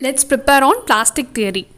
Let's prepare on plastic theory.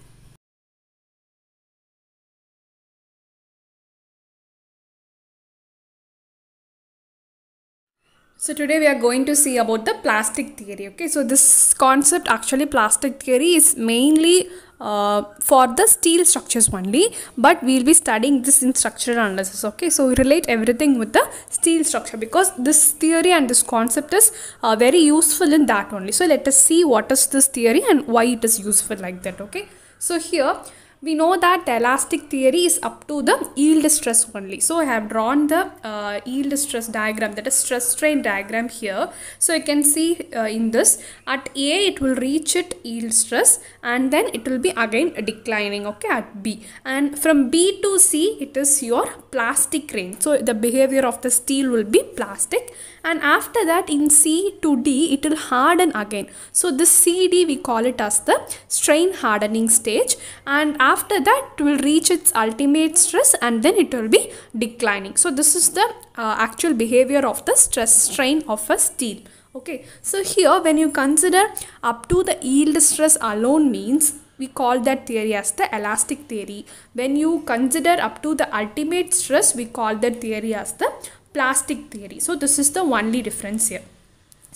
So today we are going to see about the plastic theory. Okay, so this concept actually plastic theory is mainly uh, for the steel structures only but we'll be studying this in structural analysis okay so we relate everything with the steel structure because this theory and this concept is uh, very useful in that only so let us see what is this theory and why it is useful like that okay so here we know that the elastic theory is up to the yield stress only. So I have drawn the uh, yield stress diagram that is stress strain diagram here. So you can see uh, in this at A it will reach it yield stress and then it will be again declining okay at B and from B to C it is your plastic range. So the behavior of the steel will be plastic and after that in C to D it will harden again. So this CD we call it as the strain hardening stage and after that it will reach its ultimate stress and then it will be declining. So this is the uh, actual behavior of the stress strain of a steel. Okay, so here when you consider up to the yield stress alone means we call that theory as the elastic theory. When you consider up to the ultimate stress, we call that theory as the plastic theory. So this is the only difference here.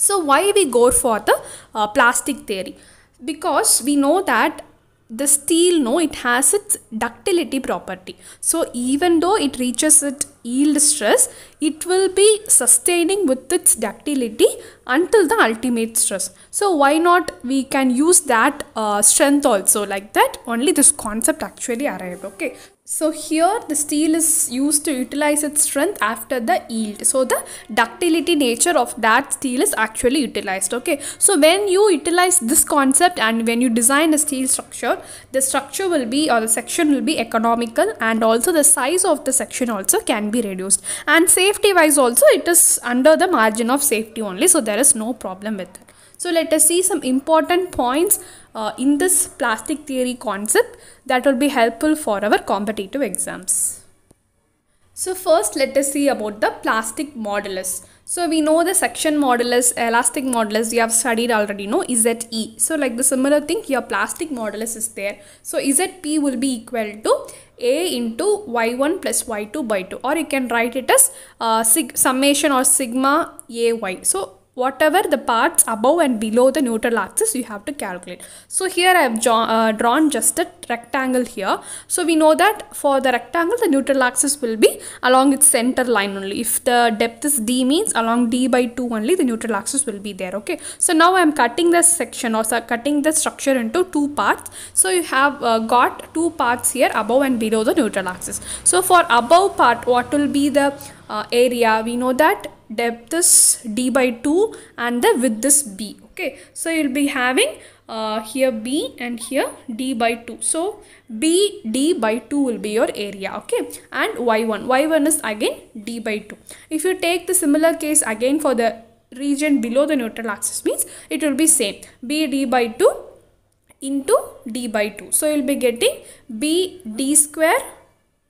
So why we go for the uh, plastic theory? Because we know that the steel no it has its ductility property so even though it reaches its yield stress it will be sustaining with its ductility until the ultimate stress so why not we can use that uh, strength also like that only this concept actually arrived okay so here the steel is used to utilize its strength after the yield. So the ductility nature of that steel is actually utilized. Okay. So when you utilize this concept and when you design a steel structure, the structure will be or the section will be economical and also the size of the section also can be reduced. And safety wise also it is under the margin of safety only. So there is no problem with it. So let us see some important points uh, in this plastic theory concept that will be helpful for our competitive exams. So first let us see about the plastic modulus. So we know the section modulus, elastic modulus, we have studied already, no, E. So like the similar thing, your plastic modulus is there. So ZP will be equal to A into Y1 plus Y2 by 2 or you can write it as uh, summation or sigma AY. So whatever the parts above and below the neutral axis you have to calculate. So here I have uh, drawn just a rectangle here. So we know that for the rectangle the neutral axis will be along its center line only. If the depth is d means along d by 2 only the neutral axis will be there okay. So now I am cutting this section or cutting the structure into two parts. So you have uh, got two parts here above and below the neutral axis. So for above part what will be the uh, area we know that depth is d by 2 and the width is b okay so you'll be having uh, here b and here d by 2 so b d by 2 will be your area okay and y1 y1 is again d by 2 if you take the similar case again for the region below the neutral axis means it will be same b d by 2 into d by 2 so you'll be getting b d square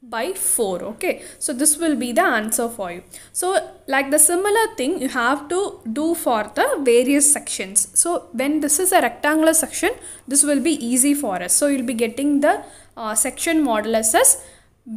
by 4 okay so this will be the answer for you so like the similar thing you have to do for the various sections so when this is a rectangular section this will be easy for us so you'll be getting the uh, section modulus as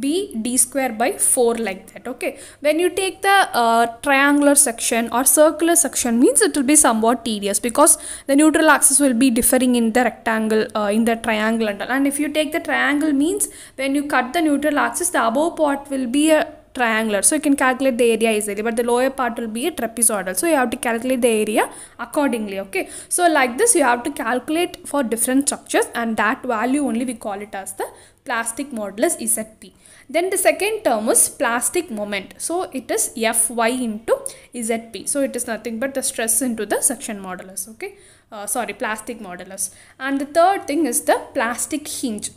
b d square by 4 like that okay when you take the uh, triangular section or circular section means it will be somewhat tedious because the neutral axis will be differing in the rectangle uh, in the triangle and, and if you take the triangle means when you cut the neutral axis the above part will be a triangular so you can calculate the area easily but the lower part will be a trapezoidal so you have to calculate the area accordingly okay so like this you have to calculate for different structures and that value only we call it as the plastic modulus zp then the second term is plastic moment. So it is Fy into Zp. So it is nothing but the stress into the suction modulus. Okay. Uh, sorry, plastic modulus. And the third thing is the plastic hinge.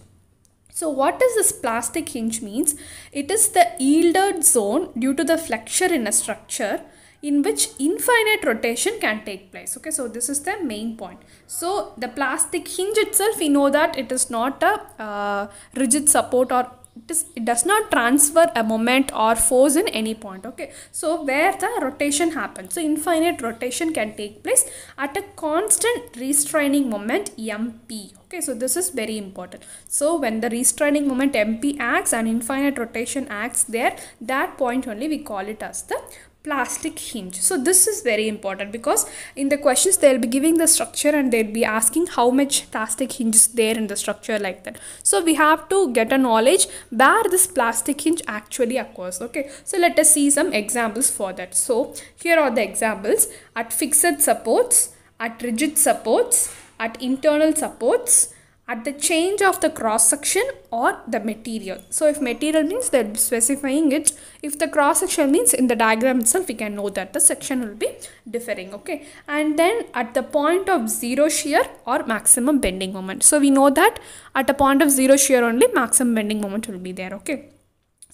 So what does this plastic hinge means? It is the yielded zone due to the flexure in a structure in which infinite rotation can take place. Okay, so this is the main point. So the plastic hinge itself, we know that it is not a uh, rigid support or it, is, it does not transfer a moment or force in any point okay so where the rotation happens so infinite rotation can take place at a constant restraining moment mp okay so this is very important so when the restraining moment mp acts and infinite rotation acts there that point only we call it as the plastic hinge so this is very important because in the questions they'll be giving the structure and they'll be asking how much plastic hinge is there in the structure like that so we have to get a knowledge where this plastic hinge actually occurs okay so let us see some examples for that so here are the examples at fixed supports at rigid supports at internal supports at the change of the cross section or the material. So if material means they're specifying it. If the cross section means in the diagram itself, we can know that the section will be differing. Okay. And then at the point of zero shear or maximum bending moment. So we know that at the point of zero shear only maximum bending moment will be there. Okay.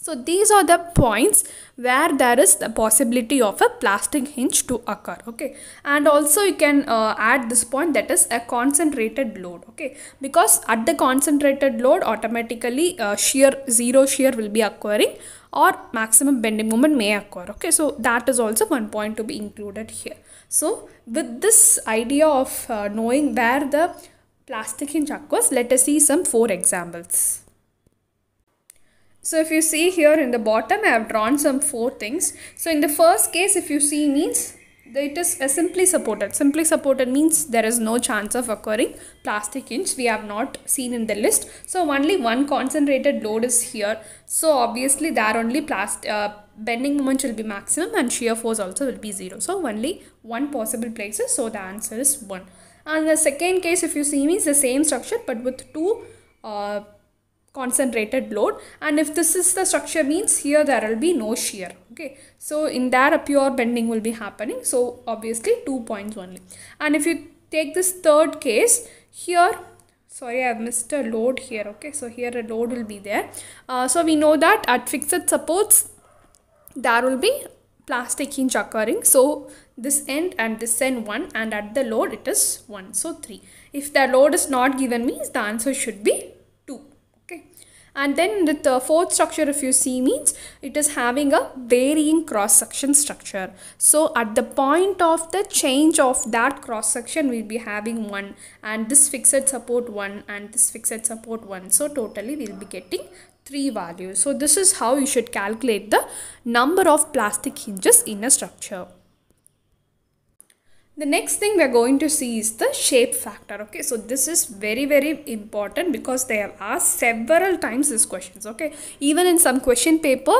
So these are the points where there is the possibility of a plastic hinge to occur. Okay. And also you can uh, add this point that is a concentrated load. Okay. Because at the concentrated load automatically uh, shear zero shear will be occurring or maximum bending moment may occur. Okay. So that is also one point to be included here. So with this idea of uh, knowing where the plastic hinge occurs, let us see some four examples. So if you see here in the bottom, I have drawn some four things. So in the first case, if you see means it is simply supported. Simply supported means there is no chance of occurring plastic hinge. We have not seen in the list. So only one concentrated load is here. So obviously there only plastic uh, bending moment will be maximum and shear force also will be zero. So only one possible places. So the answer is one. And the second case if you see means the same structure but with two uh, concentrated load and if this is the structure means here there will be no shear okay so in there a pure bending will be happening so obviously two points only and if you take this third case here sorry i have missed a load here okay so here a load will be there uh, so we know that at fixed supports there will be plastic hinge occurring so this end and this end 1 and at the load it is 1 so 3 if the load is not given means the answer should be and then the th fourth structure if you see means it is having a varying cross section structure so at the point of the change of that cross section we'll be having one and this fixed support one and this fixed support one so totally we'll be getting three values so this is how you should calculate the number of plastic hinges in a structure the next thing we're going to see is the shape factor okay so this is very very important because they have asked several times these questions okay even in some question paper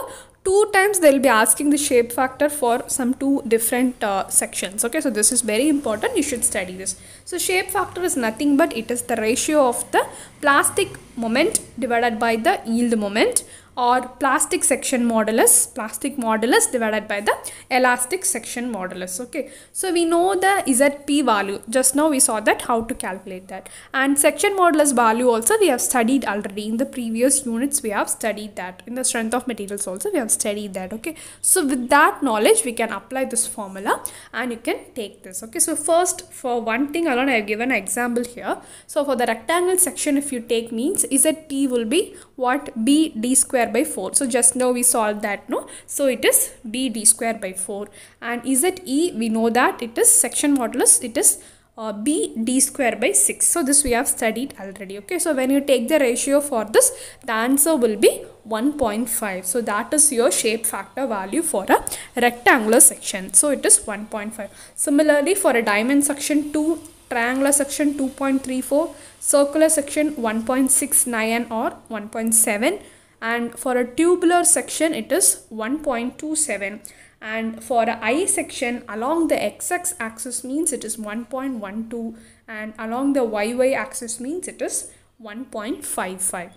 two times they'll be asking the shape factor for some two different uh, sections okay so this is very important you should study this so shape factor is nothing but it is the ratio of the plastic moment divided by the yield moment or plastic section modulus, plastic modulus divided by the elastic section modulus. Okay, so we know the ZP value. Just now we saw that how to calculate that. And section modulus value also we have studied already in the previous units. We have studied that in the strength of materials also we have studied that. Okay, so with that knowledge we can apply this formula and you can take this. Okay, so first for one thing alone I have given an example here. So for the rectangle section if you take means ZT will be what B D square by 4. So just now we solved that no. So it is B D square by 4 and ZE we know that it is section modulus it is uh, b d square by 6 so this we have studied already okay so when you take the ratio for this the answer will be 1.5 so that is your shape factor value for a rectangular section so it is 1.5 similarly for a diamond section 2 triangular section 2.34, circular section 1.69 or 1.7 and for a tubular section it is 1.27 and for a I section along the XX axis means it is 1.12 and along the YY axis means it is 1.55.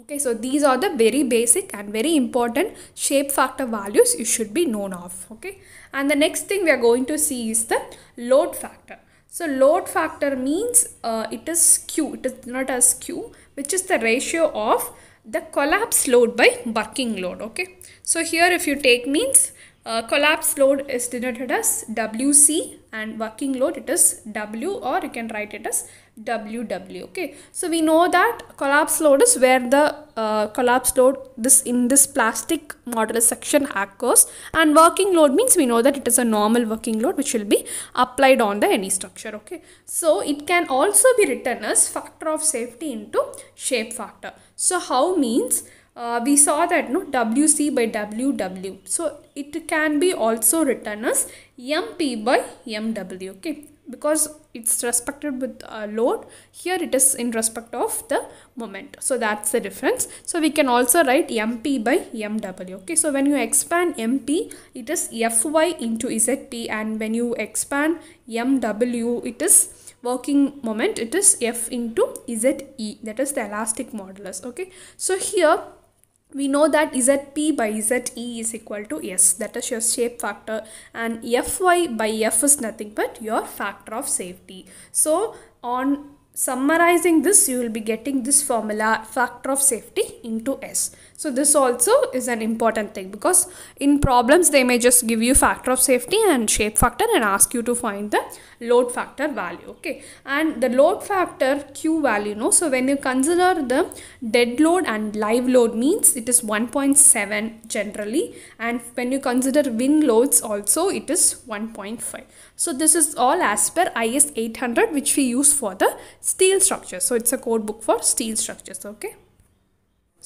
Okay, so these are the very basic and very important shape factor values you should be known of. Okay, and the next thing we are going to see is the load factor. So load factor means uh, it is Q, it is not as Q, which is the ratio of the collapse load by working load, okay. So here if you take means uh, collapse load is denoted as WC and working load it is W or you can write it as WW okay so we know that collapse load is where the uh, collapse load this in this plastic modulus section occurs and working load means we know that it is a normal working load which will be applied on the any structure okay so it can also be written as factor of safety into shape factor so how means uh, we saw that no wc by ww so it can be also written as mp by mw okay because it's respected with uh, load here it is in respect of the moment so that's the difference so we can also write mp by mw okay so when you expand mp it is fy into Z T, and when you expand mw it is working moment it is f into ze that is the elastic modulus okay so here we know that zp by ze is equal to s that is your shape factor and fy by f is nothing but your factor of safety so on summarizing this you will be getting this formula factor of safety into s so this also is an important thing because in problems they may just give you factor of safety and shape factor and ask you to find the load factor value okay and the load factor q value no so when you consider the dead load and live load means it is 1.7 generally and when you consider wind loads also it is 1.5 so this is all as per is 800 which we use for the steel structure so it's a code book for steel structures okay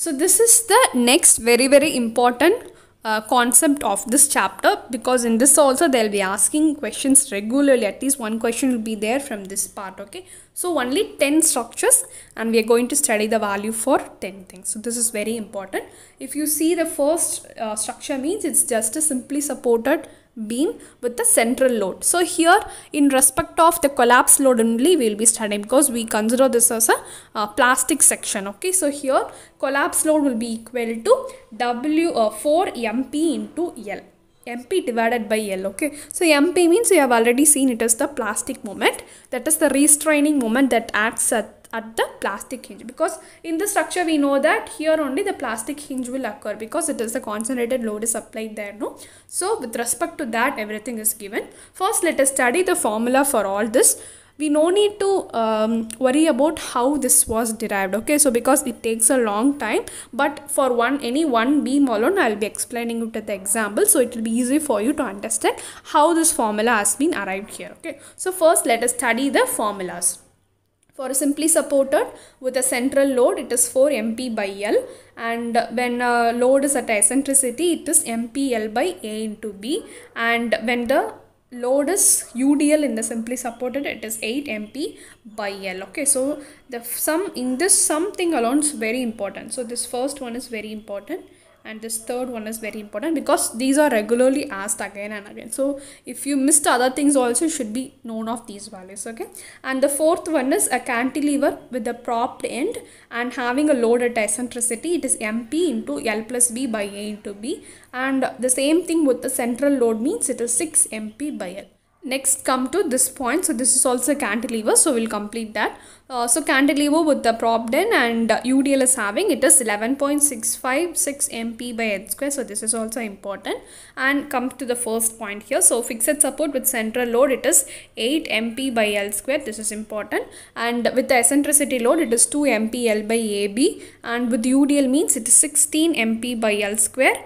so this is the next very very important uh, concept of this chapter because in this also they'll be asking questions regularly at least one question will be there from this part okay so only 10 structures and we are going to study the value for 10 things so this is very important if you see the first uh, structure means it's just a simply supported beam with the central load. So here in respect of the collapse load only we will be studying because we consider this as a uh, plastic section. Okay. So here collapse load will be equal to W uh, 4 MP into L. MP divided by L. Okay. So MP means we have already seen it is the plastic moment. That is the restraining moment that acts at at the plastic hinge because in the structure we know that here only the plastic hinge will occur because it is the concentrated load is applied there no so with respect to that everything is given first let us study the formula for all this we no need to um, worry about how this was derived okay so because it takes a long time but for one any one beam alone i'll be explaining it at the example so it will be easy for you to understand how this formula has been arrived here okay so first let us study the formulas for simply supported with a central load, it is 4 MP by L and when a load is at eccentricity, it is MPL by A into B and when the load is UDL in the simply supported, it is 8 MP by L. Okay, so the sum in this something alone is very important. So this first one is very important and this third one is very important because these are regularly asked again and again so if you missed other things also should be known of these values okay and the fourth one is a cantilever with a propped end and having a load at eccentricity it is mp into l plus b by a into b and the same thing with the central load means it is 6 mp by l next come to this point so this is also cantilever so we'll complete that uh, so cantilever with the propped in and udl is having it is 11.656 mp by L square so this is also important and come to the first point here so fixed support with central load it is 8 mp by l square this is important and with the eccentricity load it is 2 mp l by ab and with udl means it is 16 mp by l square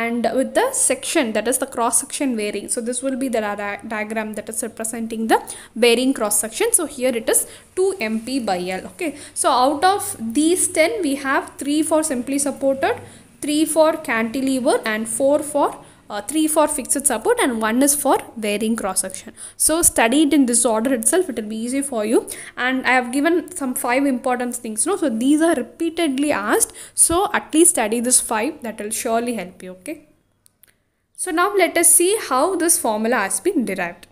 and with the section that is the cross section varying so this will be the di diagram that is representing the varying cross section so here it is 2 mp by l okay so out of these 10 we have 3 for simply supported 3 for cantilever and 4 for uh, three for fixed support and one is for varying cross section so study it in this order itself it will be easy for you and i have given some five important things no so these are repeatedly asked so at least study this five that will surely help you okay so now let us see how this formula has been derived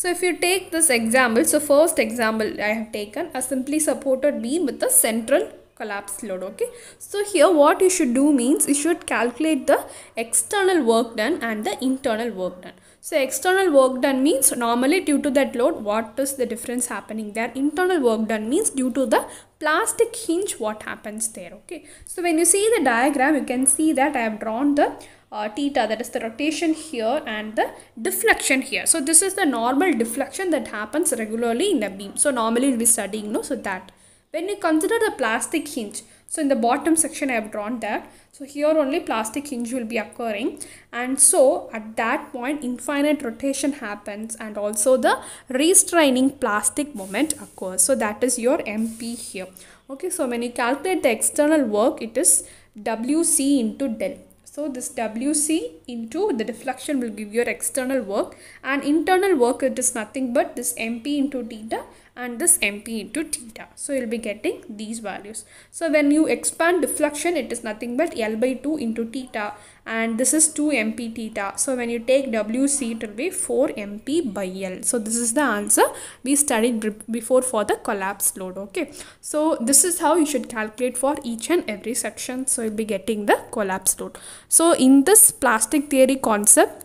so if you take this example, so first example I have taken a simply supported beam with a central collapse load okay so here what you should do means you should calculate the external work done and the internal work done so external work done means normally due to that load what is the difference happening there internal work done means due to the plastic hinge what happens there okay so when you see the diagram you can see that i have drawn the uh, theta that is the rotation here and the deflection here so this is the normal deflection that happens regularly in the beam so normally we'll be studying no so that when you consider the plastic hinge so in the bottom section i have drawn that so here only plastic hinge will be occurring and so at that point infinite rotation happens and also the restraining plastic moment occurs so that is your mp here okay so when you calculate the external work it is wc into delta. So this WC into the deflection will give your external work and internal work it is nothing but this MP into theta and this MP into theta. So you'll be getting these values. So when you expand deflection it is nothing but L by 2 into theta and this is 2 mp theta so when you take wc it will be 4 mp by l so this is the answer we studied before for the collapse load okay so this is how you should calculate for each and every section so you'll be getting the collapse load so in this plastic theory concept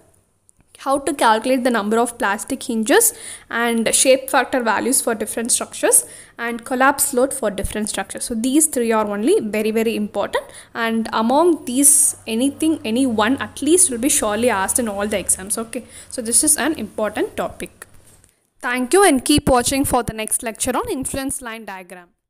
how to calculate the number of plastic hinges and shape factor values for different structures and collapse load for different structures. So these three are only very very important and among these anything any one at least will be surely asked in all the exams okay. So this is an important topic. Thank you and keep watching for the next lecture on influence line diagram.